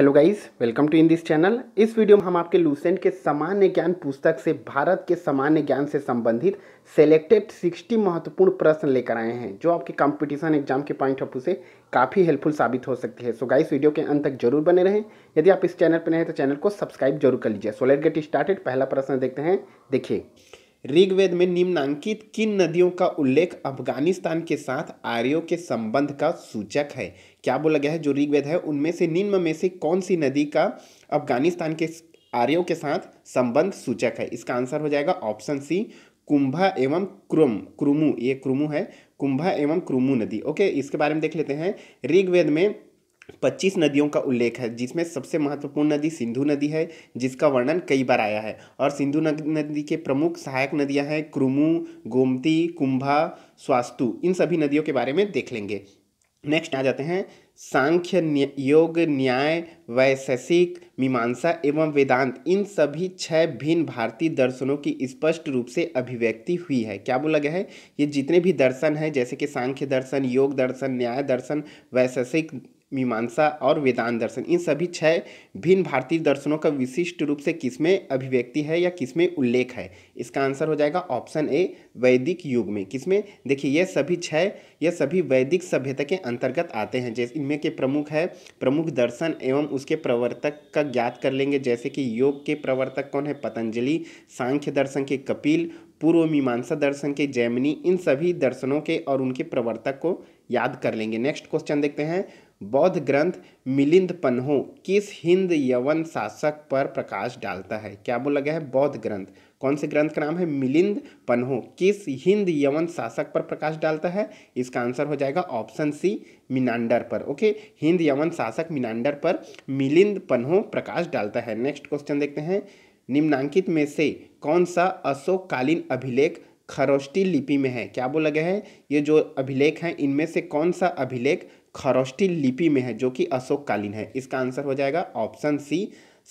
hello guys welcome to in this channel इस video में हम आपके लूसेंट के सामान्य ज्ञान पुस्तक से भारत के सामान्य ज्ञान से संबंधित सेलेक्टेड 60 महत्वपूर्ण प्रश्न लेकर आए हैं जो आपके कंपटीशन एग्जाम के पॉइंट ऑफ व्यू से काफ़ी हेल्पफुल साबित हो सकती है सो गाइस वीडियो के अंत तक जरूर बने रहें यदि आप इस चैनल पर नहीं हैं तो चैनल को सब्सक्राइब जरूर कर लीजिए सो लेट गेट स्टार्टेड पहला प्रश्न देखते हैं देखिए ऋग्वेद में निम्नांकित किन नदियों का उल्लेख अफगानिस्तान के साथ आर्यों के संबंध का सूचक है क्या बोला गया है जो ऋग्वेद है उनमें से निम्न में से कौन सी नदी का अफगानिस्तान के आर्यों के साथ संबंध सूचक है इसका आंसर हो जाएगा ऑप्शन सी कुंभा एवं क्रुम क्रुमु ये क्रुमु है कुंभा एवं क्रुमु नदी ओके इसके बारे में देख लेते हैं ऋग्वेद में पच्चीस नदियों का उल्लेख है जिसमें सबसे महत्वपूर्ण नदी सिंधु नदी है जिसका वर्णन कई बार आया है और सिंधु नदी के प्रमुख सहायक नदियां हैं क्रुमु गोमती कुंभा स्वास्तु इन सभी नदियों के बारे में देख लेंगे नेक्स्ट आ जाते हैं सांख्य न्या योग न्याय वैशेषिक मीमांसा एवं वेदांत इन सभी छह भिन्न भारतीय दर्शनों की स्पष्ट रूप से अभिव्यक्ति हुई है क्या बोला गया है ये जितने भी दर्शन हैं जैसे कि सांख्य दर्शन योग दर्शन न्याय दर्शन वैशेषिक मीमांसा और वेदांत दर्शन इन सभी छह भिन्न भारतीय दर्शनों का विशिष्ट रूप से किसमें अभिव्यक्ति है या किसमें उल्लेख है इसका आंसर हो जाएगा ऑप्शन ए वैदिक युग में किसमें देखिए ये सभी छह ये सभी वैदिक सभ्यता के अंतर्गत आते हैं जैसे इनमें के प्रमुख है प्रमुख दर्शन एवं उसके प्रवर्तक का ज्ञात कर लेंगे जैसे कि योग के प्रवर्तक कौन है पतंजलि सांख्य दर्शन के कपिल पूर्व मीमांसा दर्शन के जैमिनी इन सभी दर्शनों के और उनके प्रवर्तक को याद कर लेंगे नेक्स्ट क्वेश्चन देखते हैं बौद्ध ग्रंथ मिलिंद पन्हो किस हिंद यवन शासक पर प्रकाश डालता है क्या बोला गया है बौद्ध ग्रंथ कौन से ग्रंथ का नाम है मिलिंद पन्हो किस हिंद यवन शासक पर प्रकाश डालता है इसका आंसर हो जाएगा ऑप्शन सी मिनांडर पर ओके हिंद यवन शासक मिनांडर पर मिलिंद पन्हो प्रकाश डालता है नेक्स्ट क्वेश्चन देखते हैं निम्नांकित में से कौन सा अशोककालीन अभिलेख खरोष्टी लिपि में है क्या बोला गया है ये जो अभिलेख हैं इनमें से कौन सा अभिलेख खरोष्टी लिपि में है जो कि अशोककालीन है इसका आंसर हो जाएगा option C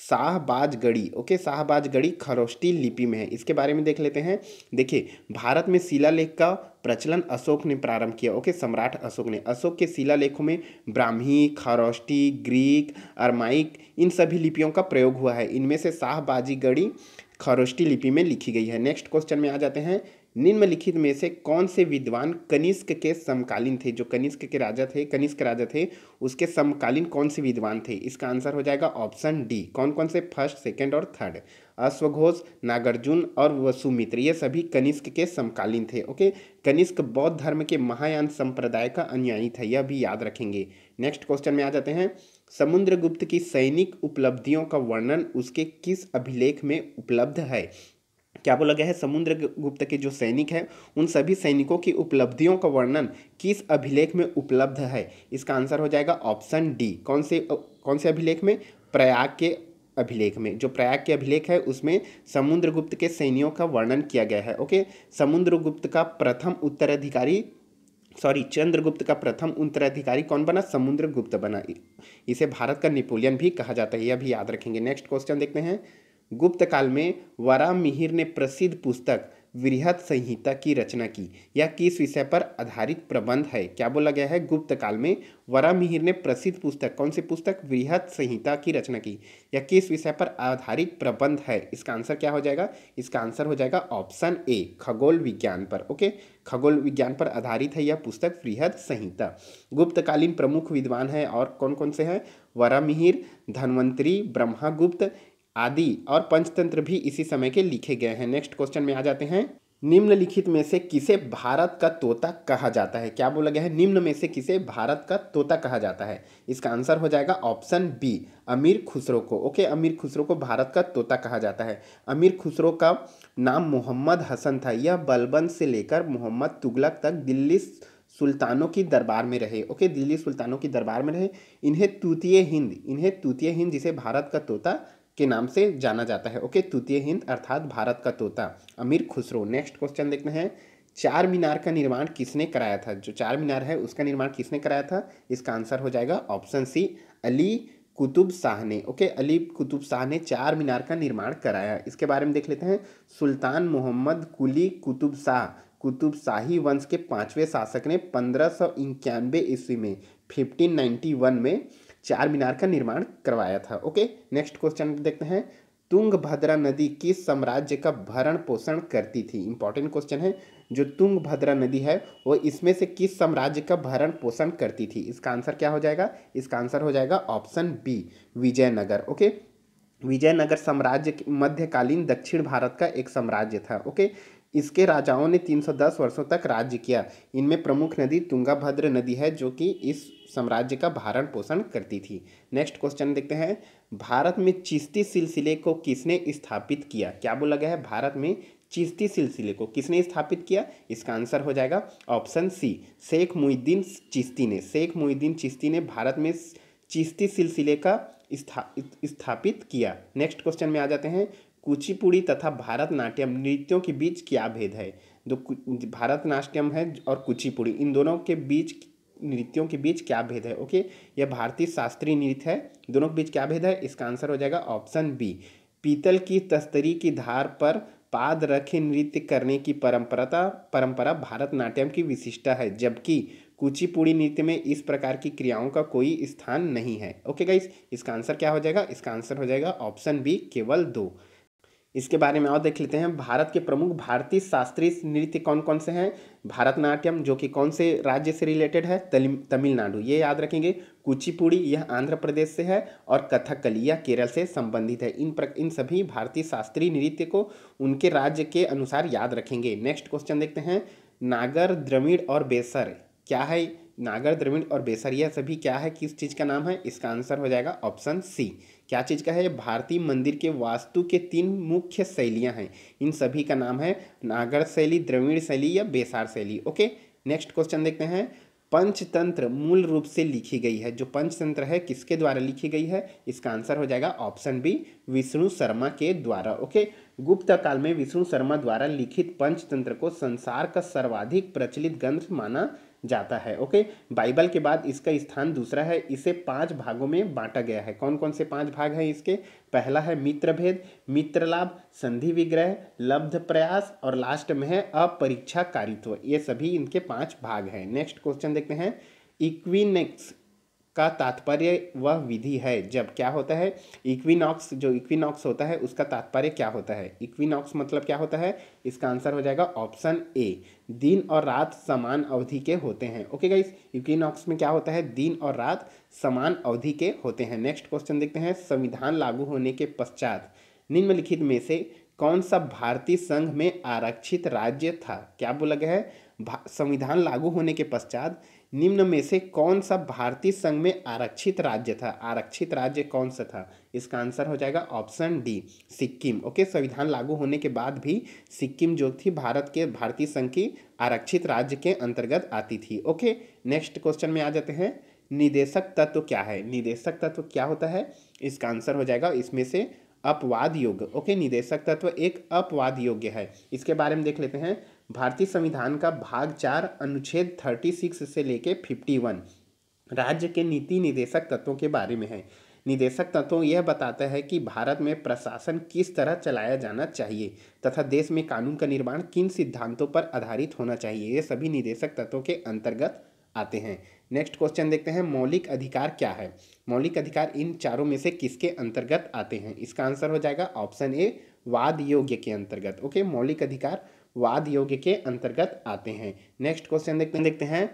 Shahbaz Garhi okay Shahbaz Garhi Kharosthi लिपि में है इसके बारे में देख लेते हैं देखिए भारत में शिलालेख का प्रचलन अशोक ने प्रारंभ किया ओके सम्राट अशोक ने अशोक के शिलालेखों में ब्राह्मी खरोष्टी ग्रीक अरमाइक इन सभी लिपियों का प्रयोग हुआ है इनमें से शाहबाजी गढ़ी खरोष्टी लिपि में लिखी गई है नेक्स्ट क्वेश्चन में आ जाते हैं निम्नलिखित में से कौन से विद्वान कनिष्क के समकालीन थे जो कनिष्क के राजा थे कनिष्क राजा थे उसके समकालीन कौन से विद्वान थे इसका आंसर हो जाएगा ऑप्शन डी कौन कौन से फर्स्ट सेकंड और थर्ड अश्वघोष नागार्जुन और वसुमित्र ये सभी कनिष्क के समकालीन थे ओके कनिष्क बौद्ध धर्म के महायान संप्रदाय का अनुयायी था यह भी याद रखेंगे नेक्स्ट क्वेश्चन में आ जाते हैं समुद्रगुप्त की सैनिक उपलब्धियों का वर्णन उसके किस अभिलेख में उपलब्ध है क्या बोला गया है समुद्र गुप्त के जो सैनिक हैं उन सभी सैनिकों की उपलब्धियों का वर्णन किस अभिलेख में उपलब्ध है इसका आंसर हो जाएगा ऑप्शन डी कौन से कौन से अभिलेख में प्रयाग के अभिलेख में जो प्रयाग के अभिलेख है उसमें समुद्रगुप्त के सैनियों का वर्णन किया गया है ओके समुद्रगुप्त का प्रथम उत्तराधिकारी सॉरी चंद्रगुप्त का प्रथम उत्तराधिकारी कौन बना समुद्रगुप्त बना इसे भारत का नेपोलियन भी कहा जाता है यह भी याद रखेंगे नेक्स्ट क्वेश्चन देखते हैं गुप्त काल में वरा मिहिर ने प्रसिद्ध पुस्तक वृहत संहिता की रचना की यह किस विषय पर आधारित प्रबंध है क्या बोला गया है गुप्त काल में वरा मिहिर ने प्रसिद्ध पुस्तक कौन सी पुस्तक वृहत संहिता की रचना की यह किस विषय पर आधारित प्रबंध है इसका आंसर क्या हो जाएगा इसका आंसर हो जाएगा ऑप्शन ए खगोल विज्ञान पर ओके खगोल विज्ञान पर आधारित है यह पुस्तक वृहत संहिता गुप्तकालीन प्रमुख विद्वान है और कौन कौन से हैं मिहिर धन्वंतरी ब्रह्मागुप्त आदि और पंचतंत्र भी इसी समय के लिखे गए हैं नेक्स्ट क्वेश्चन में आ जाते हैं निम्नलिखित में से किसे भारत का तोता कहा जाता है क्या बोला गया है निम्न में से किसे भारत का तोता कहा जाता है इसका आंसर हो जाएगा ऑप्शन बी अमीर खुसरो को ओके अमीर खुसरो को भारत का तोता कहा जाता है अमीर खुसरो का नाम मोहम्मद हसन था यह बलबन से लेकर मोहम्मद तुगलक तक दिल्ली सुल्तानों की दरबार में रहे ओके दिल्ली सुल्तानों की दरबार में रहे इन्हें तूतीय हिंद इन्हें तूतीय हिंद जिसे भारत का तोता के नाम से जाना जाता है ओके तृतीय हिंद अर्थात भारत का तोता अमीर खुसरो नेक्स्ट क्वेश्चन देखते हैं चार मीनार का निर्माण किसने कराया था जो चार मीनार है उसका निर्माण किसने कराया था इसका आंसर हो जाएगा ऑप्शन सी अली कुतुब शाह ने ओके अली कुतुब शाह ने चार मीनार का निर्माण कराया इसके बारे में देख लेते हैं सुल्तान मोहम्मद कुली कुतुब शाह कुतुब शाही वंश के पाँचवें शासक ने पंद्रह सौ इक्यानवे ईस्वी में फिफ्टीन नाइन्टी वन में चार मीनार का निर्माण करवाया था ओके नेक्स्ट क्वेश्चन देखते हैं तुंग भद्रा नदी किस साम्राज्य का भरण पोषण करती थी इंपॉर्टेंट क्वेश्चन है जो तुंग भद्रा नदी है वो इसमें से किस साम्राज्य का भरण पोषण करती थी इसका आंसर क्या हो जाएगा इसका आंसर हो जाएगा option B Vijayanagara okay Vijayanagara साम्राज्य मध्यकालीन दक्षिण भारत का एक साम्राज्य था ओके इसके राजाओं ने 310 वर्षों तक राज्य किया इनमें प्रमुख नदी तुंगाभद्र नदी है जो कि इस साम्राज्य का भारण पोषण करती थी नेक्स्ट क्वेश्चन देखते हैं भारत में चिश्ती सिलसिले को किसने स्थापित किया क्या बोला गया है भारत में चिश्ती सिलसिले को किसने स्थापित किया इसका आंसर हो जाएगा ऑप्शन सी शेख मुहिद्दीन चिश्ती ने शेख मुहिद्दीन चिश्ती ने भारत में चिश्ती सिलसिले का स्था स्थापित किया नेक्स्ट क्वेश्चन में आ जाते हैं कुचिपुड़ी तथा भारतनाट्यम नृत्यों के बीच क्या भेद है जो भारतनाट्यम है और कुचिपुड़ी इन दोनों के बीच नृत्यों के बीच क्या भेद है ओके यह भारतीय शास्त्रीय नृत्य है दोनों के बीच क्या भेद है इसका आंसर हो जाएगा ऑप्शन बी पीतल की तस्तरी की धार पर पाद रखे नृत्य करने की परंपरा परंपरा भारतनाट्यम की विशिष्टता है जबकि कुचिपुड़ी नृत्य में इस प्रकार की क्रियाओं का कोई स्थान नहीं है ओके गाइस इसका आंसर क्या हो जाएगा इसका आंसर हो जाएगा ऑप्शन बी केवल दो इसके बारे में और देख लेते हैं भारत के प्रमुख भारतीय शास्त्रीय नृत्य कौन कौन से हैं भारतनाट्यम जो कि कौन से राज्य से रिलेटेड है तमिलनाडु ये याद रखेंगे कुचिपुड़ी यह आंध्र प्रदेश से है और कथकली यह केरल से संबंधित है इन प्र इन सभी भारतीय शास्त्रीय नृत्य को उनके राज्य के अनुसार याद रखेंगे नेक्स्ट क्वेश्चन देखते हैं नागर द्रविड़ और बेसर क्या है नागर द्रविड़ और बेसर यह सभी क्या है किस चीज़ का नाम है इसका आंसर हो जाएगा ऑप्शन सी क्या चीज़ का है ये भारतीय मंदिर के वास्तु के तीन मुख्य शैलियाँ हैं इन सभी का नाम है नागर शैली द्रविड़ शैली या बेसार शैली ओके नेक्स्ट क्वेश्चन देखते हैं पंचतंत्र मूल रूप से लिखी गई है जो पंचतंत्र है किसके द्वारा लिखी गई है इसका आंसर हो जाएगा ऑप्शन बी विष्णु शर्मा के द्वारा ओके गुप्त काल में विष्णु शर्मा द्वारा लिखित पंचतंत्र को संसार का सर्वाधिक प्रचलित ग्रंथ माना जाता है ओके बाइबल के बाद इसका स्थान दूसरा है इसे पांच भागों में बांटा गया है कौन कौन से पांच भाग हैं इसके पहला है मित्र भेद मित्र लाभ संधि विग्रह लब्ध प्रयास और लास्ट में है कारित्व ये सभी इनके पांच भाग हैं नेक्स्ट क्वेश्चन देखते हैं इक्विनेक्स का तात्पर्य वह विधि है जब क्या होता है इक्विनॉक्स जो इक्विनॉक्स होता है उसका तात्पर्य क्या होता है इक्विनॉक्स मतलब क्या होता है इसका आंसर हो जाएगा ऑप्शन ए दिन और रात समान अवधि के होते हैं ओके गाइस इक्विनॉक्स में क्या होता है दिन और रात समान अवधि के होते हैं नेक्स्ट क्वेश्चन देखते हैं संविधान लागू होने के पश्चात निम्नलिखित में से कौन सा भारतीय संघ में आरक्षित राज्य था क्या बोला गया है संविधान लागू होने के पश्चात निम्न में से कौन सा भारतीय संघ में आरक्षित राज्य था आरक्षित राज्य कौन सा था इसका आंसर हो जाएगा ऑप्शन डी सिक्किम ओके संविधान लागू होने के बाद भी सिक्किम जो थी भारत के भारतीय संघ की आरक्षित राज्य के अंतर्गत आती थी ओके नेक्स्ट क्वेश्चन में आ जाते हैं निदेशक तत्व क्या है निदेशक तत्व क्या होता है इसका आंसर हो जाएगा इसमें से अपवाद योग्य ओके निदेशक तत्व एक अपवाद योग्य है इसके बारे में देख लेते हैं भारतीय संविधान का भाग चार अनुच्छेद थर्टी सिक्स से लेके फिफ्टी वन राज्य के नीति निदेशक तत्वों के बारे में है निदेशक तत्व यह बताता है कि भारत में प्रशासन किस तरह चलाया जाना चाहिए तथा देश में कानून का निर्माण किन सिद्धांतों पर आधारित होना चाहिए ये सभी निदेशक तत्वों के अंतर्गत आते हैं नेक्स्ट क्वेश्चन देखते हैं मौलिक अधिकार क्या है मौलिक अधिकार इन चारों में से किसके अंतर्गत आते हैं इसका आंसर हो जाएगा ऑप्शन ए वाद योग्य के अंतर्गत ओके मौलिक अधिकार वाद योग्य के अंतर्गत आते हैं नेक्स्ट क्वेश्चन देखते देखते हैं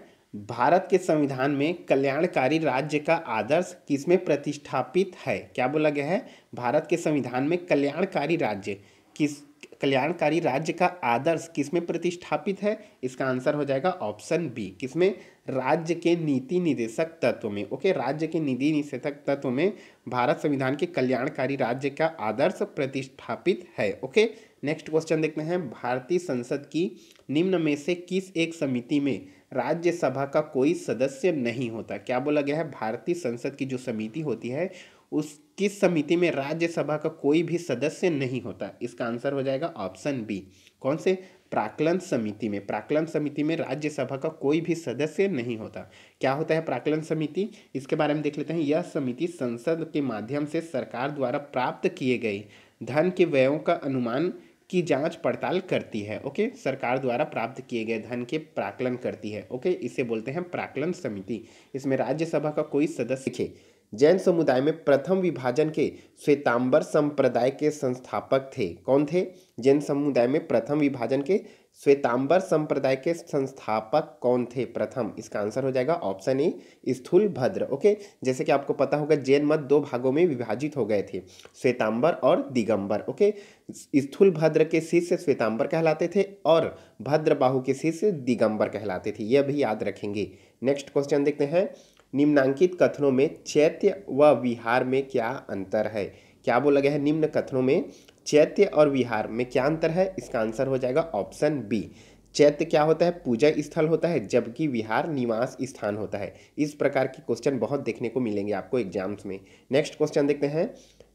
भारत के संविधान में कल्याणकारी राज्य का आदर्श किसमें प्रतिष्ठापित है क्या बोला गया है भारत के संविधान में कल्याणकारी राज्य किस कल्याणकारी राज्य का आदर्श किसमें प्रतिष्ठापित है इसका आंसर हो जाएगा ऑप्शन बी किसमें राज्य के नीति निदेशक तत्व में ओके राज्य के नीति निदेशक तत्व में भारत संविधान के कल्याणकारी राज्य का आदर्श प्रतिष्ठापित है ओके नेक्स्ट क्वेश्चन देखते हैं भारतीय संसद की निम्न में से किस एक समिति में राज्यसभा का कोई सदस्य नहीं होता क्या बोला गया है भारतीय संसद की जो समिति होती है उस किस समिति में राज्यसभा का कोई भी सदस्य नहीं होता इसका आंसर हो जाएगा ऑप्शन बी कौन से प्राकलन समिति में प्राकलन समिति में राज्यसभा का कोई भी सदस्य नहीं होता क्या होता है प्राकलन समिति इसके बारे में देख लेते हैं यह समिति संसद के माध्यम से सरकार द्वारा प्राप्त किए गए धन के व्ययों का अनुमान की जांच पड़ताल करती है ओके सरकार द्वारा प्राप्त किए गए धन के प्राकलन करती है ओके इसे बोलते हैं प्राकलन समिति इसमें राज्यसभा का कोई सदस्य थे जैन समुदाय में प्रथम विभाजन के श्वेतांबर संप्रदाय के संस्थापक थे कौन थे जैन समुदाय में प्रथम विभाजन के श्वेतांबर संप्रदाय के संस्थापक कौन थे प्रथम इसका आंसर हो जाएगा ऑप्शन ए स्थूल भद्र ओके जैसे कि आपको पता होगा जैन मत दो भागों में विभाजित हो गए थे श्वेतांबर और दिगंबर ओके स्थूल भद्र के शिष्य श्वेतांबर कहलाते थे और भद्रबाहु के शिष्य दिगंबर कहलाते थे यह भी याद रखेंगे नेक्स्ट क्वेश्चन देखते हैं निम्नांकित कथनों में चैत्य व विहार में क्या अंतर है क्या बोला गया है निम्न कथनों में चैत्य और विहार में क्या अंतर है इसका आंसर हो जाएगा ऑप्शन बी चैत्य क्या होता है पूजा स्थल होता है जबकि विहार निवास स्थान होता है इस प्रकार के क्वेश्चन बहुत देखने को मिलेंगे आपको एग्जाम्स में नेक्स्ट क्वेश्चन देखते हैं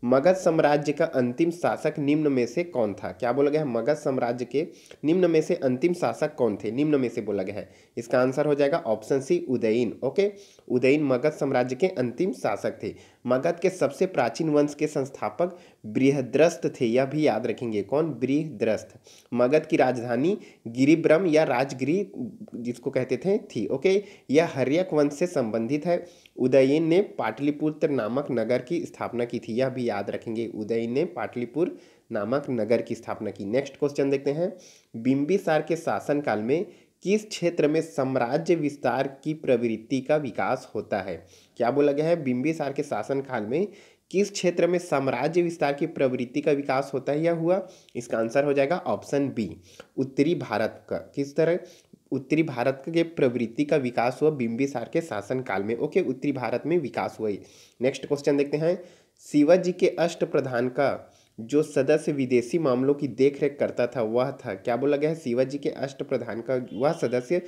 मगध साम्राज्य का अंतिम शासक निम्न में से कौन था क्या बोला गया है मगध साम्राज्य के निम्न में से अंतिम शासक कौन थे निम्न में से बोला गया है इसका आंसर हो जाएगा option C Udayin okay Udayin Magadha साम्राज्य के अंतिम शासक थे मगध के सबसे प्राचीन वंश के संस्थापक बृहद्रस्त थे यह भी याद रखेंगे कौन बृहद्रस्त मगध की राजधानी गिरिब्रम या राजगिरी जिसको कहते थे थी ओके यह हरियक वंश से संबंधित है उदयन ने पाटलिपुत्र नामक नगर की स्थापना की थी यह भी याद रखेंगे उदयन ने पाटलिपुर नामक नगर की स्थापना की नेक्स्ट क्वेश्चन देखते हैं बिम्बिसार के शासनकाल में किस क्षेत्र में साम्राज्य विस्तार की प्रवृत्ति का विकास होता है क्या बोला गया है बिम्बिसार के शासनकाल में किस क्षेत्र में साम्राज्य विस्तार की प्रवृत्ति का विकास होता है या हुआ इसका आंसर हो जाएगा ऑप्शन बी उत्तरी भारत का किस तरह उत्तरी भारत के प्रवृत्ति का विकास हुआ बिम्बिसार के शासनकाल में ओके उत्तरी भारत में विकास हुआ नेक्स्ट क्वेश्चन देखते हैं शिवाजी के अष्ट प्रधान का जो सदस्य विदेशी मामलों की देखरेख करता था वह था क्या बोला गया है शिवाजी के अष्ट प्रधान का वह सदस्य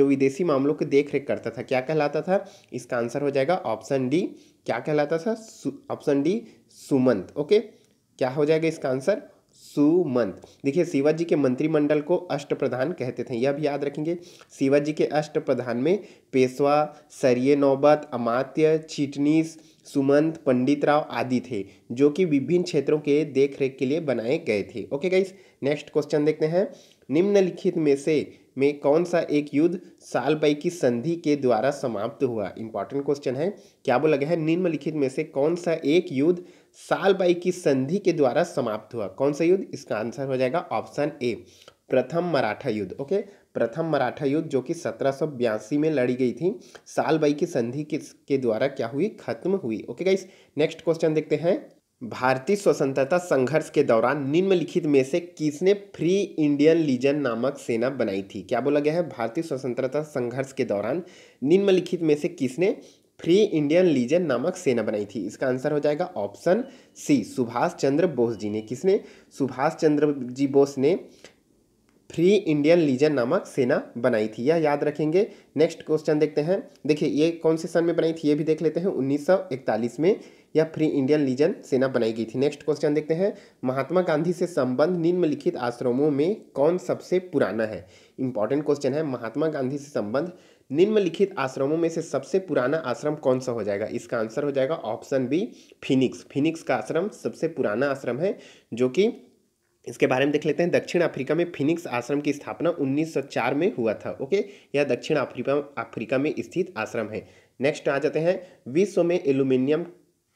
जो विदेशी मामलों की देखरेख करता था क्या कहलाता था इसका आंसर हो जाएगा ऑप्शन डी क्या कहलाता था ऑप्शन डी सुमंत ओके क्या हो जाएगा इसका आंसर सुमंत देखिए शिवाजी के मंत्रिमंडल को अष्ट प्रधान कहते थे यह भी याद रखेंगे शिवाजी के अष्ट प्रधान में पेशवा सरिय नौबत अमात्य चिटनीस सुमंत पंडित राव आदि थे जो कि विभिन्न क्षेत्रों के देखरेख के लिए बनाए गए थे ओके गाइस नेक्स्ट क्वेश्चन देखते हैं निम्नलिखित में से में कौन सा एक युद्ध साल बाई की संधि के द्वारा समाप्त हुआ इंपॉर्टेंट क्वेश्चन है क्या बोला गया है निम्नलिखित में से कौन सा एक युद्ध सालबाई की संधि के द्वारा समाप्त हुआ कौन सा युद्ध इसका आंसर हो जाएगा ऑप्शन ए प्रथम मराठा युद्ध ओके प्रथम मराठा युद्ध जो कि सत्रह में लड़ी गई थी सालबाई की संधि के, के द्वारा क्या हुई खत्म हुई ओके गाइस नेक्स्ट क्वेश्चन देखते हैं भारतीय स्वतंत्रता संघर्ष के दौरान निम्नलिखित में से किसने फ्री इंडियन लीजन नामक सेना बनाई थी क्या बोला गया है भारतीय स्वतंत्रता संघर्ष के दौरान निम्नलिखित में से किसने फ्री इंडियन लीजन नामक सेना बनाई थी इसका आंसर हो जाएगा ऑप्शन सी सुभाष चंद्र बोस जी ने किसने सुभाष चंद्र जी बोस ने फ्री इंडियन लीजन नामक सेना बनाई थी यह या याद रखेंगे नेक्स्ट क्वेश्चन देखते हैं देखिए ये कौन से सन में बनाई थी ये भी देख लेते हैं 1941 में यह फ्री इंडियन लीजन सेना बनाई गई थी नेक्स्ट क्वेश्चन देखते हैं महात्मा गांधी से संबंध निम्नलिखित आश्रमों में कौन सबसे पुराना है इंपॉर्टेंट क्वेश्चन है महात्मा गांधी से संबंध निम्नलिखित आश्रमों में से सबसे पुराना आश्रम कौन सा हो जाएगा इसका आंसर हो जाएगा ऑप्शन बी फिनिक्स फिनिक्स का आश्रम सबसे पुराना आश्रम है जो कि इसके बारे में देख लेते हैं दक्षिण अफ्रीका में फिनिक्स आश्रम की स्थापना 1904 में हुआ था ओके यह दक्षिण अफ्रीका अफ्रीका में स्थित आश्रम है नेक्स्ट आ जाते हैं विश्व में एल्यूमिनियम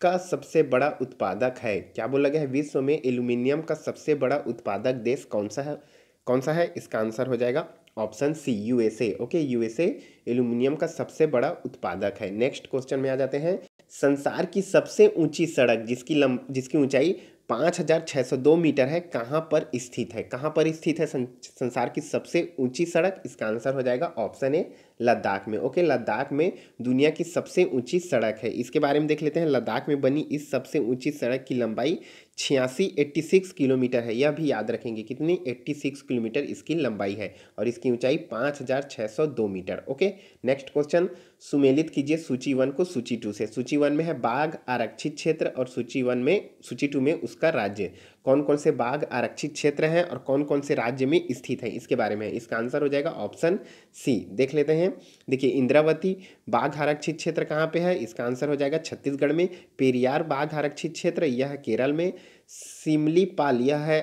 का सबसे बड़ा उत्पादक है क्या बोला गया है विश्व में एल्यूमिनियम का सबसे बड़ा उत्पादक देश कौन सा है कौन सा है इसका आंसर हो जाएगा option C USA okay USA aluminium का सबसे बड़ा उत्पादक है नेक्स्ट क्वेश्चन में आ जाते हैं संसार की सबसे ऊंची सड़क जिसकी लंब जिसकी ऊंचाई 5,602 हज़ार सौ दो मीटर है कहाँ पर स्थित है कहाँ पर स्थित है संसार की सबसे ऊंची सड़क इसका आंसर हो जाएगा ऑप्शन ए लद्दाख में ओके लद्दाख में दुनिया की सबसे ऊंची सड़क है इसके बारे में देख लेते हैं लद्दाख में बनी इस सबसे ऊंची सड़क की लंबाई छियासी एट्टी सिक्स किलोमीटर है यह भी याद रखेंगे कितनी एट्टी सिक्स किलोमीटर इसकी लंबाई है और इसकी ऊंचाई पाँच हज़ार छः सौ दो मीटर ओके नेक्स्ट क्वेश्चन सुमेलित कीजिए सूची वन को सूची टू से सूची वन में है बाघ आरक्षित क्षेत्र और सूची वन में सूची टू में उसका राज्य कौन कौन से बाघ आरक्षित क्षेत्र हैं और कौन कौन से राज्य में स्थित हैं इसके बारे में इसका आंसर हो जाएगा ऑप्शन सी देख लेते हैं देखिए इंद्रावती बाघ आरक्षित क्षेत्र कहाँ पे है इसका आंसर हो जाएगा छत्तीसगढ़ में पेरियार बाघ आरक्षित क्षेत्र यह केरल में सिमलीपाल यह है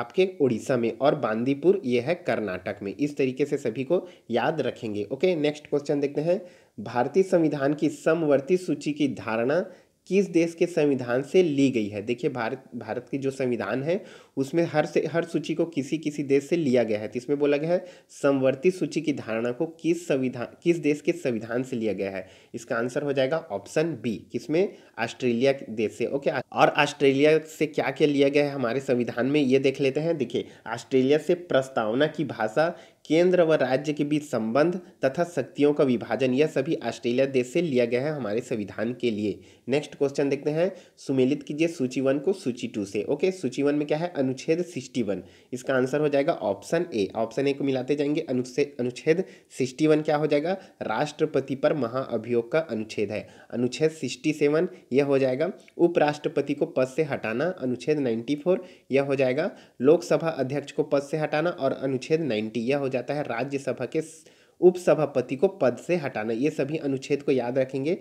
आपके उड़ीसा में और बांदीपुर ये है कर्नाटक में इस तरीके से सभी को याद रखेंगे ओके नेक्स्ट क्वेश्चन देखते हैं भारतीय संविधान की समवर्ती सूची की धारणा किस देश के संविधान से ली गई है देखिए भारत भारत की जो संविधान है उसमें हर से हर सूची को किसी किसी देश से लिया गया है तो इसमें बोला गया है समवर्ती सूची की धारणा को किस संविधान किस देश के संविधान से लिया गया है इसका आंसर हो जाएगा ऑप्शन बी किसमें ऑस्ट्रेलिया देश से ओके और ऑस्ट्रेलिया से क्या क्या लिया गया है हमारे संविधान में ये देख लेते हैं देखिए ऑस्ट्रेलिया से प्रस्तावना की भाषा केंद्र व राज्य के बीच संबंध तथा शक्तियों का विभाजन यह सभी ऑस्ट्रेलिया देश से लिया गया है हमारे संविधान के लिए नेक्स्ट क्वेश्चन देखते हैं सुमेलित कीजिए सूची वन को सूची टू से ओके सूची वन में क्या है अनुच्छेद 61 इसका आंसर हो जाएगा ऑप्शन ए ऑप्शन ए को मिलाते जाएंगे अनुच्छेद अनुच्छेद 61 क्या हो जाएगा राष्ट्रपति पर महाअभियोग का अनुच्छेद है अनुच्छेद 67 यह हो जाएगा उपराष्ट्रपति को पद से हटाना अनुच्छेद 94 यह हो जाएगा लोकसभा अध्यक्ष को पद से हटाना और अनुच्छेद नाइन्टी यह हो जाता है राज्यसभा के उपसभापति को पद से हटाना ये सभी अनुच्छेद को याद रखेंगे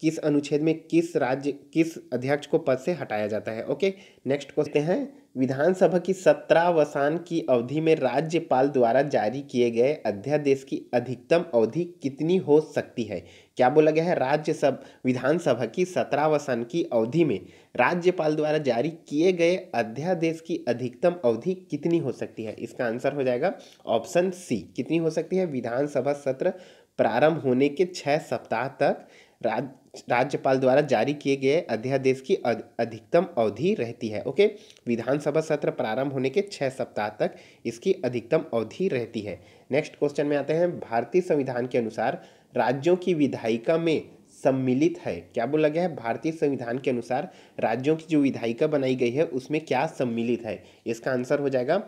किस अनुच्छेद में किस राज्य किस अध्यक्ष को पद से हटाया जाता है ओके नेक्स्ट क्वेश्चन है विधानसभा की सत्रावसान की अवधि में राज्यपाल द्वारा जारी किए गए अध्यादेश की अधिकतम अवधि कितनी हो सकती है क्या बोला गया है राज्य सब विधानसभा की सत्रावसान की अवधि में राज्यपाल द्वारा जारी किए गए अध्यादेश की अधिकतम अवधि कितनी हो सकती है इसका आंसर हो जाएगा ऑप्शन सी कितनी हो सकती है विधानसभा सत्र प्रारंभ होने के छः सप्ताह तक राज राज्यपाल द्वारा जारी किए गए अध्यादेश की अधिकतम अवधि रहती है ओके विधानसभा सत्र प्रारंभ होने के छः सप्ताह तक इसकी अधिकतम अवधि रहती है नेक्स्ट क्वेश्चन में आते हैं भारतीय संविधान के अनुसार राज्यों की विधायिका में सम्मिलित है क्या बोला गया है भारतीय संविधान के अनुसार राज्यों की जो विधायिका बनाई गई है उसमें क्या सम्मिलित है इसका आंसर हो जाएगा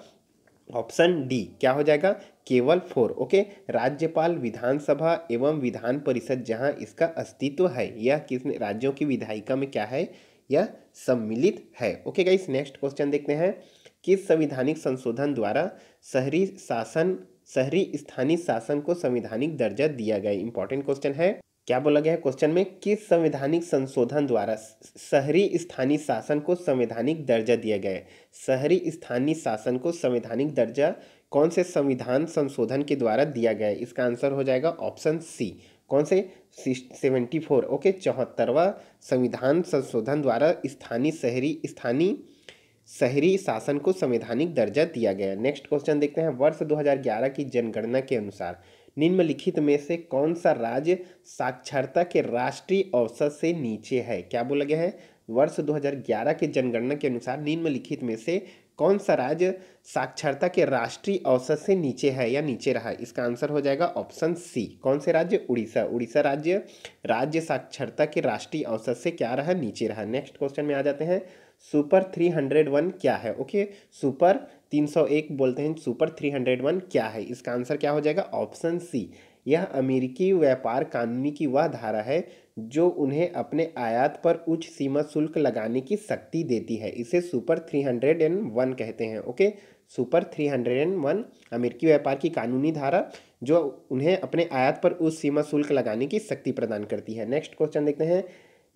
ऑप्शन डी क्या हो जाएगा केवल फोर ओके राज्यपाल विधानसभा एवं विधान परिषद जहाँ इसका अस्तित्व है यह किस राज्यों की विधायिका में क्या है यह सम्मिलित है ओके गाइस नेक्स्ट क्वेश्चन देखते हैं किस संविधानिक संशोधन द्वारा शहरी शासन शहरी स्थानीय शासन को संविधानिक दर्जा दिया गया इंपॉर्टेंट क्वेश्चन है क्या बोला गया है क्वेश्चन में किस संवैधानिक संशोधन द्वारा शहरी स्थानीय शासन को संवैधानिक दर्जा दिया गया है शहरी स्थानीय शासन को संवैधानिक दर्जा कौन से संविधान संशोधन के द्वारा दिया गया है इसका आंसर हो जाएगा ऑप्शन सी कौन से सेवेंटी फोर ओके चौहत्तरवा संविधान संशोधन द्वारा स्थानीय शहरी स्थानीय शहरी शासन को संवैधानिक दर्जा दिया गया नेक्स्ट क्वेश्चन देखते हैं वर्ष दो की जनगणना के अनुसार निम्नलिखित में से कौन सा राज्य साक्षरता के राष्ट्रीय औसत से नीचे है क्या बोला गया है वर्ष 2011 के जनगणना के अनुसार निम्नलिखित में से कौन सा राज्य साक्षरता के राष्ट्रीय औसत से नीचे है या नीचे रहा है इसका आंसर हो जाएगा ऑप्शन सी कौन से राज्य उड़ीसा उड़ीसा राज्य राज्य साक्षरता के राष्ट्रीय औसत से क्या रहा नीचे रहा नेक्स्ट क्वेश्चन में आ जाते हैं सुपर थ्री हंड्रेड वन क्या है ओके सुपर 301 बोलते हैं सुपर 301 क्या है इसका आंसर क्या हो जाएगा ऑप्शन सी यह अमेरिकी व्यापार कानूनी की वह धारा है जो उन्हें अपने आयात पर उच्च सीमा शुल्क लगाने की शक्ति देती है इसे super three hundred and one कहते हैं okay super three hundred and one अमेरिकी व्यापार की कानूनी धारा जो उन्हें अपने आयात पर उच्च सीमा शुल्क लगाने की शक्ति प्रदान करती है नेक्स्ट क्वेश्चन देखते हैं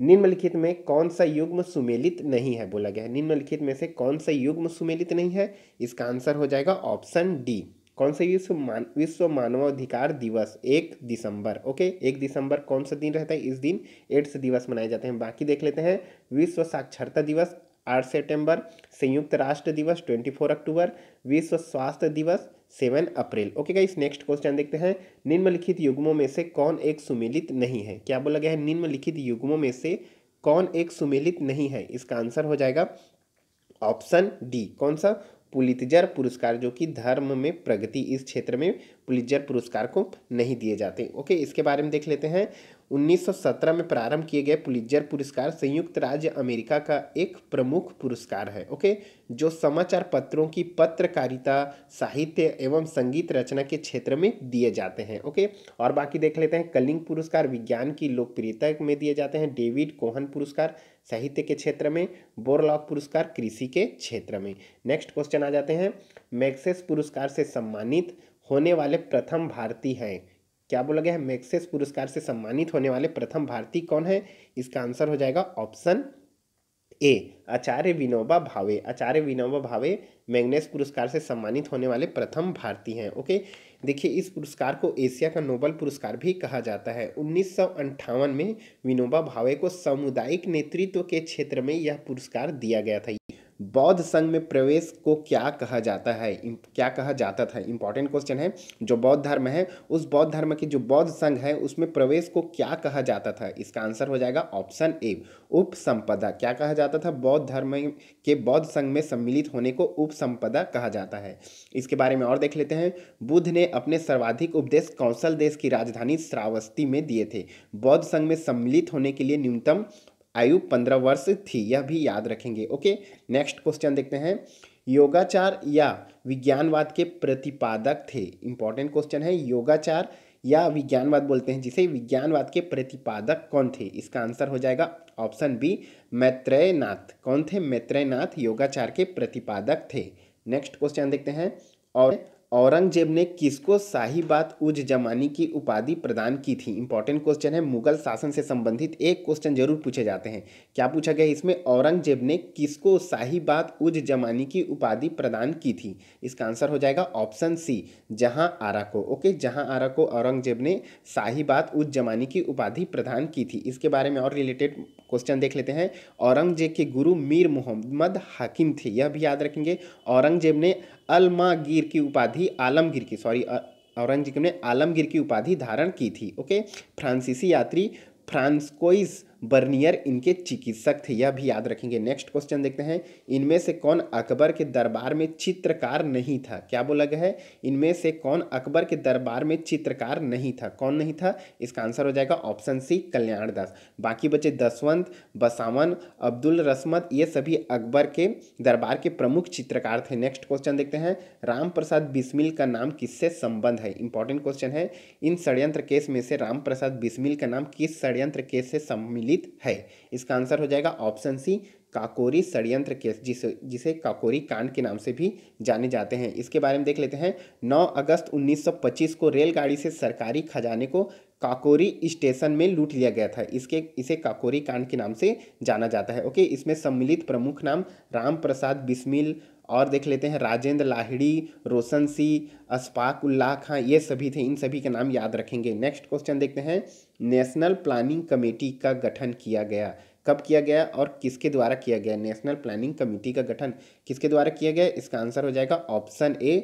निम्नलिखित में कौन सा युग्म सुमेलित नहीं है बोला गया है निम्नलिखित में से कौन सा युग्म सुमेलित नहीं है इसका आंसर हो जाएगा ऑप्शन डी कौन सा विश्व मान विश्व मानवाधिकार दिवस एक दिसंबर ओके एक दिसंबर कौन सा दिन रहता है इस दिन एड्स दिवस मनाए जाते हैं बाकी देख लेते हैं विश्व साक्षरता दिवस आठ सेप्टेम्बर संयुक्त राष्ट्र दिवस ट्वेंटी अक्टूबर विश्व स्वास्थ्य दिवस seven April okay guys next question देखते हैं निम्नलिखित युग्मों में से कौन एक सुमिलित नहीं है क्या बोला गया है निम्नलिखित युग्मों में से कौन एक सुमिलित नहीं है इसका आंसर हो जाएगा ऑप्शन डी कौन सा पुलितजर पुरस्कार जो कि धर्म में प्रगति इस क्षेत्र में पुलितजर पुरस्कार को नहीं दिए जाते ओके इसके बारे में देख लेते हैं 1917 में प्रारंभ किए गए पुलिजर पुरस्कार संयुक्त राज्य अमेरिका का एक प्रमुख पुरस्कार है ओके जो समाचार पत्रों की पत्रकारिता साहित्य एवं संगीत रचना के क्षेत्र में दिए जाते हैं ओके और बाकी देख लेते हैं कलिंग पुरस्कार विज्ञान की लोकप्रियता में दिए जाते हैं डेविड कोहन पुरस्कार साहित्य के क्षेत्र में बोरलॉक पुरस्कार कृषि के क्षेत्र में नेक्स्ट क्वेश्चन आ जाते हैं मैक्सेस पुरस्कार से सम्मानित होने वाले प्रथम भारतीय हैं क्या बोला गया है मैक्सेस पुरस्कार से सम्मानित होने वाले प्रथम भारतीय कौन है इसका आंसर हो जाएगा ऑप्शन ए आचार्य विनोबा भावे आचार्य विनोबा भावे मैग्नेस पुरस्कार से सम्मानित होने वाले प्रथम भारतीय हैं ओके देखिए इस पुरस्कार को एशिया का नोबल पुरस्कार भी कहा जाता है उन्नीस में विनोबा भावे को सामुदायिक नेतृत्व के क्षेत्र में यह पुरस्कार दिया गया था बौद्ध संघ में प्रवेश को क्या कहा जाता है क्या कहा जाता था इंपॉर्टेंट क्वेश्चन है जो बौद्ध धर्म है उस बौद्ध धर्म की जो बौद्ध संघ है उसमें प्रवेश को क्या कहा जाता था इसका आंसर हो जाएगा ऑप्शन ए उपसंपदा क्या कहा जाता था बौद्ध धर्म के बौद्ध संघ में सम्मिलित होने को उपसंपदा कहा जाता है इसके बारे में और देख लेते हैं बुद्ध ने अपने सर्वाधिक उपदेश कौशल देश की राजधानी श्रावस्ती में दिए थे बौद्ध संघ में सम्मिलित होने के लिए न्यूनतम आयु पंद्रह वर्ष थी यह भी याद रखेंगे ओके नेक्स्ट क्वेश्चन देखते हैं योगाचार या विज्ञानवाद के प्रतिपादक थे इंपॉर्टेंट क्वेश्चन है योगाचार या विज्ञानवाद बोलते हैं जिसे विज्ञानवाद के प्रतिपादक कौन थे इसका आंसर हो जाएगा ऑप्शन बी मैत्रेयनाथ कौन थे मैत्रेयनाथ योगाचार के प्रतिपादक थे नेक्स्ट क्वेश्चन देखते हैं और औरंगजेब ने किसको साहिबात उज जमानी की उपाधि प्रदान की थी इंपॉर्टेंट क्वेश्चन है मुगल शासन से संबंधित एक क्वेश्चन जरूर पूछे जाते हैं क्या पूछा गया इसमें औरंगजेब ने किसको साहिबात उज जमानी की उपाधि प्रदान की थी इसका आंसर हो जाएगा ऑप्शन सी जहां आरा को ओके जहां आरा को औरंगजेब ने साहिबात उज जमानी की उपाधि प्रदान की थी इसके बारे में और रिलेटेड क्वेश्चन देख लेते हैं औरंगजेब के गुरु मीर मोहम्मद हाकिम थे यह भी याद रखेंगे औरंगजेब ने अलमागीर की उपाधि आलमगीर की सॉरी औरंगजेब ने आलमगीर की उपाधि धारण की थी ओके फ्रांसीसी यात्री फ्रांसकोइज़ बर्नियर इनके चिकित्सक थे यह भी याद रखेंगे नेक्स्ट क्वेश्चन देखते हैं इनमें से कौन अकबर के दरबार में चित्रकार नहीं था क्या बोला गया है इनमें से कौन अकबर के दरबार में चित्रकार नहीं था कौन नहीं था इसका आंसर हो जाएगा ऑप्शन सी कल्याण दास बाकी बचे दसवंत बसावन अब्दुल रसमत ये सभी अकबर के दरबार के प्रमुख चित्रकार थे नेक्स्ट क्वेश्चन देखते हैं राम प्रसाद बिस्मिल का नाम किससे संबंध है इंपॉर्टेंट क्वेश्चन है इन षड्यंत्र केस में से राम प्रसाद बिस्मिल का नाम किस षड्यंत्र केस से सम्मिलित सम्मिलित है इसका आंसर हो जाएगा ऑप्शन सी काकोरी षडयंत्र केस जिसे जिसे काकोरी कांड के नाम से भी जाने जाते हैं इसके बारे में देख लेते हैं 9 अगस्त 1925 को रेलगाड़ी से सरकारी खजाने को काकोरी स्टेशन में लूट लिया गया था इसके इसे काकोरी कांड के नाम से जाना जाता है ओके इसमें सम्मिलित प्रमुख नाम राम प्रसाद बिस्मिल और देख लेते हैं राजेंद्र लाहिड़ी रोशन सिंह अशफाक उल्लाह खां ये सभी थे इन सभी के नाम याद रखेंगे नेक्स्ट क्वेश्चन देखते हैं नेशनल प्लानिंग कमेटी का गठन किया गया कब किया गया और किसके द्वारा किया गया नेशनल प्लानिंग कमेटी का गठन किसके द्वारा किया गया इसका आंसर हो जाएगा ऑप्शन ए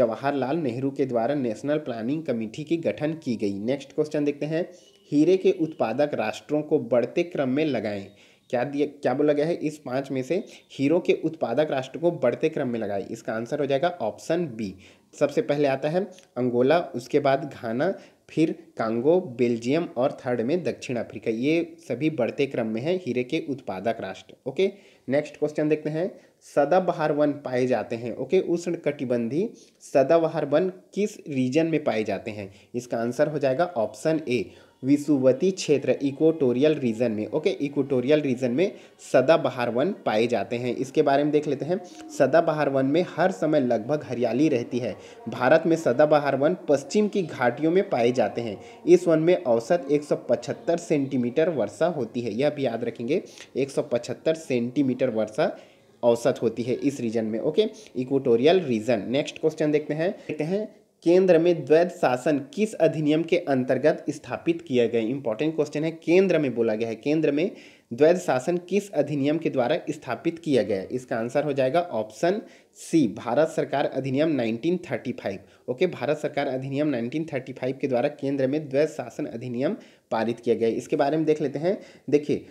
जवाहरलाल नेहरू के द्वारा नेशनल प्लानिंग कमेटी की गठन की गई नेक्स्ट क्वेश्चन देखते हैं हीरे के उत्पादक राष्ट्रों को बढ़ते क्रम में लगाएं क्या दिया क्या बोला गया है इस पाँच में से हीरो के उत्पादक राष्ट्र को बढ़ते क्रम में लगाए इसका आंसर हो जाएगा ऑप्शन बी सबसे पहले आता है अंगोला उसके बाद घाना फिर कांगो बेल्जियम और थर्ड में दक्षिण अफ्रीका ये सभी बढ़ते क्रम में है हीरे के उत्पादक राष्ट्र ओके नेक्स्ट क्वेश्चन देखते हैं सदाबहार वन पाए जाते हैं ओके उष्ण कटिबंधी सदाबहार वन किस रीजन में पाए जाते हैं इसका आंसर हो जाएगा ऑप्शन ए विसुवती क्षेत्र इक्वेटोरियल रीजन में ओके इक्वेटोरियल रीजन में सदाबहार वन पाए जाते हैं इसके बारे में देख लेते हैं सदाबहार वन में हर समय लगभग हरियाली रहती है भारत में सदाबहार वन पश्चिम की घाटियों में पाए जाते हैं इस वन में औसत 175 सेंटीमीटर वर्षा होती है यह भी याद रखेंगे 175 सेंटीमीटर वर्षा औसत होती है इस रीजन में okay equatorial region next question देखते हैं देखते हैं केंद्र में द्वैध शासन किस अधिनियम के अंतर्गत स्थापित किया गया इंपॉर्टेंट क्वेश्चन है केंद्र में बोला गया है केंद्र में द्वैध शासन किस अधिनियम के द्वारा स्थापित किया गया इसका आंसर हो जाएगा ऑप्शन सी भारत सरकार अधिनियम 1935 ओके भारत सरकार अधिनियम 1935 के द्वारा केंद्र में द्वैध शासन अधिनियम पारित किया गया इसके बारे में देख लेते हैं देखिए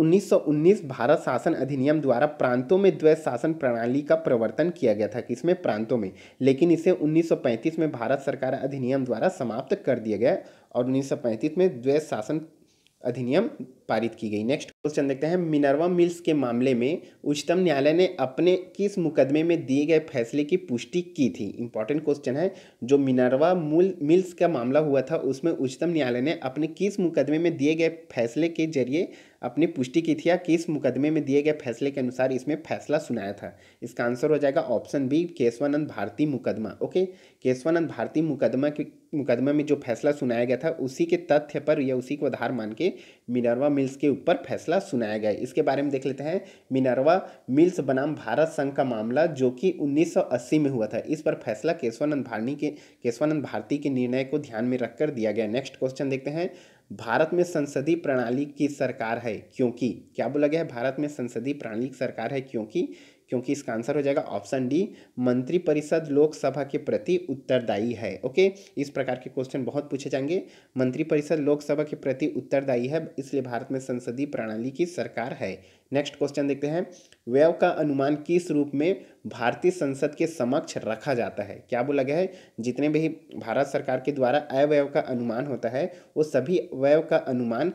1919 भारत शासन अधिनियम द्वारा प्रांतों में द्वैत शासन प्रणाली का प्रवर्तन किया गया था किसमें प्रांतों में लेकिन इसे 1935 में भारत सरकार अधिनियम द्वारा समाप्त कर दिया गया और 1935 में द्वैत शासन अधिनियम पारित की गई नेक्स्ट क्वेश्चन देखते हैं मिनरवा मिल्स के मामले में उच्चतम न्यायालय ने अपने किस मुकदमे में दिए गए फैसले की पुष्टि की थी इंपॉर्टेंट क्वेश्चन है जो मिनरवा मूल मिल्स का मामला हुआ था उसमें उच्चतम न्यायालय ने अपने किस मुकदमे में दिए गए फैसले के जरिए अपनी पुष्टि की थी या किस मुकदमे में दिए गए फैसले के अनुसार इसमें फैसला सुनाया था इसका आंसर हो जाएगा ऑप्शन बी केशवानंद भारती मुकदमा ओके केशवानंद भारती मुकदमा के मुकदमा में जो फैसला सुनाया गया था उसी के तथ्य पर या उसी को आधार मान के मिनरवा मिल्स के ऊपर फैसला सुनाया गया इसके बारे में देख लेते हैं मिनरवा मिल्स बनाम भारत संघ का मामला जो कि 1980 में हुआ था इस पर फैसला केशवानंद भारती के केशवानंद भारती के निर्णय को ध्यान में रखकर दिया गया नेक्स्ट क्वेश्चन देखते हैं भारत में संसदीय प्रणाली की सरकार है क्योंकि क्या बोला गया है भारत में संसदीय प्रणाली की सरकार है क्योंकि क्योंकि इसका आंसर हो जाएगा ऑप्शन डी मंत्रिपरिषद लोकसभा के प्रति उत्तरदायी है ओके इस प्रकार के क्वेश्चन बहुत पूछे जाएंगे मंत्रिपरिषद लोकसभा के प्रति उत्तरदायी है इसलिए भारत में संसदीय प्रणाली की सरकार है नेक्स्ट क्वेश्चन देखते हैं व्यव का अनुमान किस रूप में भारतीय संसद के समक्ष रखा जाता है क्या बोला गया है जितने भी भारत सरकार के द्वारा अव्यव का अनुमान होता है वो सभी व्यव का अनुमान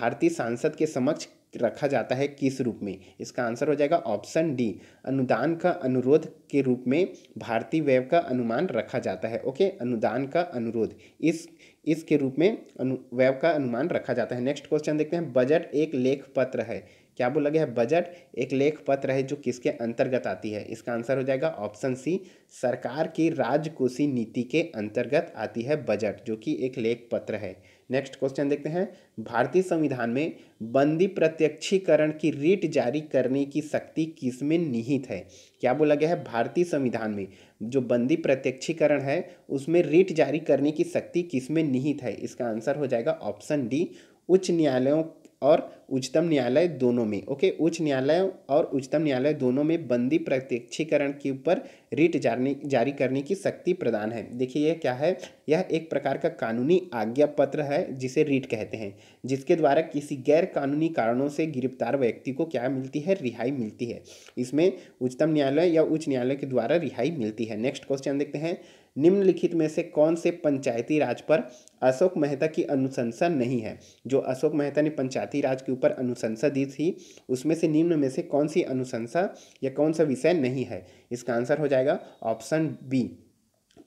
भारतीय सांसद के समक्ष रखा जाता है किस रूप में इसका आंसर हो जाएगा ऑप्शन डी अनुदान का अनुरोध के रूप में भारतीय व्यय का अनुमान रखा जाता है ओके अनुदान का अनुरोध इस इसके रूप में अनु व्यय का अनुमान रखा जाता है नेक्स्ट क्वेश्चन देखते हैं बजट एक लेख पत्र है क्या बोला गया है बजट एक लेख पत्र है जो किसके अंतर्गत आती है इसका आंसर हो जाएगा ऑप्शन सी सरकार की राजकोषीय नीति के अंतर्गत आती है बजट जो कि एक लेख पत्र है नेक्स्ट क्वेश्चन देखते हैं भारतीय संविधान में बंदी प्रत्यक्षीकरण की रीट जारी करने की शक्ति किसमें निहित है क्या बोला गया है भारतीय संविधान में जो बंदी प्रत्यक्षीकरण है उसमें रीट जारी करने की शक्ति किसमें निहित है इसका आंसर हो जाएगा ऑप्शन डी उच्च न्यायालयों और उच्चतम न्यायालय दोनों में ओके उच्च न्यायालय और उच्चतम न्यायालय दोनों में बंदी प्रत्यक्षीकरण के ऊपर रिट जारी जारी करने की शक्ति प्रदान है देखिए यह क्या है यह एक प्रकार का कानूनी आज्ञा पत्र है जिसे रिट कहते हैं जिसके द्वारा किसी गैर कानूनी कारणों से गिरफ्तार व्यक्ति को क्या मिलती है रिहाई मिलती है इसमें उच्चतम न्यायालय या उच्च न्यायालय के द्वारा रिहाई मिलती है नेक्स्ट क्वेश्चन देखते हैं निम्नलिखित में से कौन से पंचायती राज पर अशोक मेहता की अनुशंसा नहीं है जो अशोक मेहता ने पंचायती राज के ऊपर अनुशंसा दी थी उसमें से निम्न में से कौन सी अनुशंसा या कौन सा विषय नहीं है इसका आंसर हो जाएगा ऑप्शन बी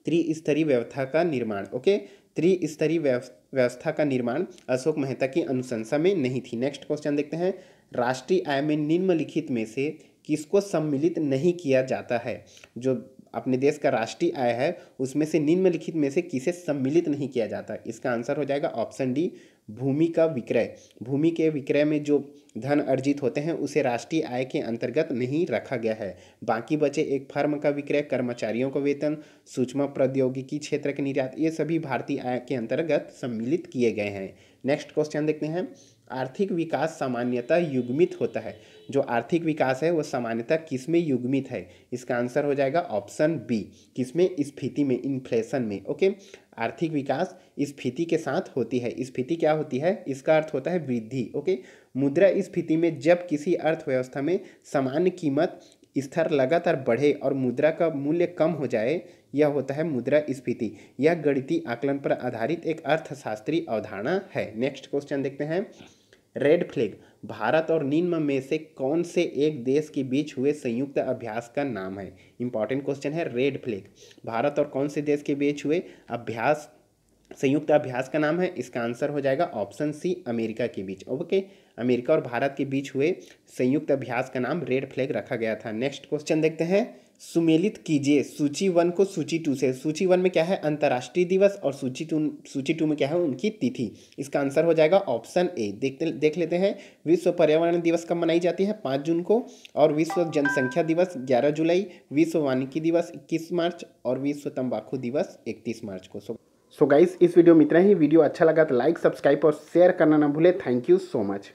त्रिस्तरीय व्यवस्था का निर्माण ओके त्रिस्तरीय व्यवस्था का निर्माण अशोक मेहता की अनुशंसा में नहीं थी नेक्स्ट क्वेश्चन देखते हैं राष्ट्रीय आय में निम्नलिखित में से किसको सम्मिलित नहीं किया जाता है जो अपने देश का राष्ट्रीय आय है उसमें से निम्नलिखित में से किसे सम्मिलित नहीं किया जाता इसका आंसर हो जाएगा ऑप्शन डी भूमि का विक्रय भूमि के विक्रय में जो धन अर्जित होते हैं उसे राष्ट्रीय आय के अंतर्गत नहीं रखा गया है बाकी बचे एक फर्म का विक्रय कर्मचारियों का वेतन सूचमा प्रौद्योगिकी क्षेत्र के निर्यात ये सभी भारतीय आय के अंतर्गत सम्मिलित किए गए हैं नेक्स्ट क्वेश्चन देखते हैं आर्थिक विकास सामान्यतः युग्मित होता है जो आर्थिक विकास है वो सामान्यतः किस में युग्मित है इसका आंसर हो जाएगा ऑप्शन बी किस में स्फीति में इन्फ्लेशन में ओके आर्थिक विकास स्फीति के साथ होती है स्फीति क्या होती है इसका अर्थ होता है वृद्धि ओके मुद्रा स्फीति में जब किसी अर्थव्यवस्था में सामान्य कीमत स्तर लगातार बढ़े और मुद्रा का मूल्य कम हो जाए यह होता है मुद्रा स्फीति यह गणितीय आकलन पर आधारित एक अर्थशास्त्रीय अवधारणा है नेक्स्ट क्वेश्चन देखते हैं रेड फ्लैग भारत और निम्न में से कौन से एक देश के बीच हुए संयुक्त अभ्यास का नाम है इंपॉर्टेंट क्वेश्चन है रेड फ्लैग भारत और कौन से देश के बीच हुए अभ्यास संयुक्त अभ्यास का नाम है इसका आंसर हो जाएगा ऑप्शन सी अमेरिका के बीच ओके अमेरिका और भारत के बीच हुए संयुक्त अभ्यास का नाम रेड फ्लैग रखा गया था नेक्स्ट क्वेश्चन देखते हैं सुमेलित कीजिए सूची वन को सूची टू से सूची वन में क्या है अंतर्राष्ट्रीय दिवस और सूची टू सूची टू में क्या है उनकी तिथि इसका आंसर हो जाएगा ऑप्शन ए देखते देख लेते हैं विश्व पर्यावरण दिवस कब मनाई जाती है पाँच जून को और विश्व जनसंख्या दिवस ग्यारह जुलाई विश्व वानिकी दिवस इक्कीस मार्च और विश्व तम्बाकू दिवस इकतीस मार्च को सो सो गाइस इस वीडियो में इतना ही वीडियो अच्छा लगा तो लाइक सब्सक्राइब और शेयर करना ना भूले थैंक यू सो मच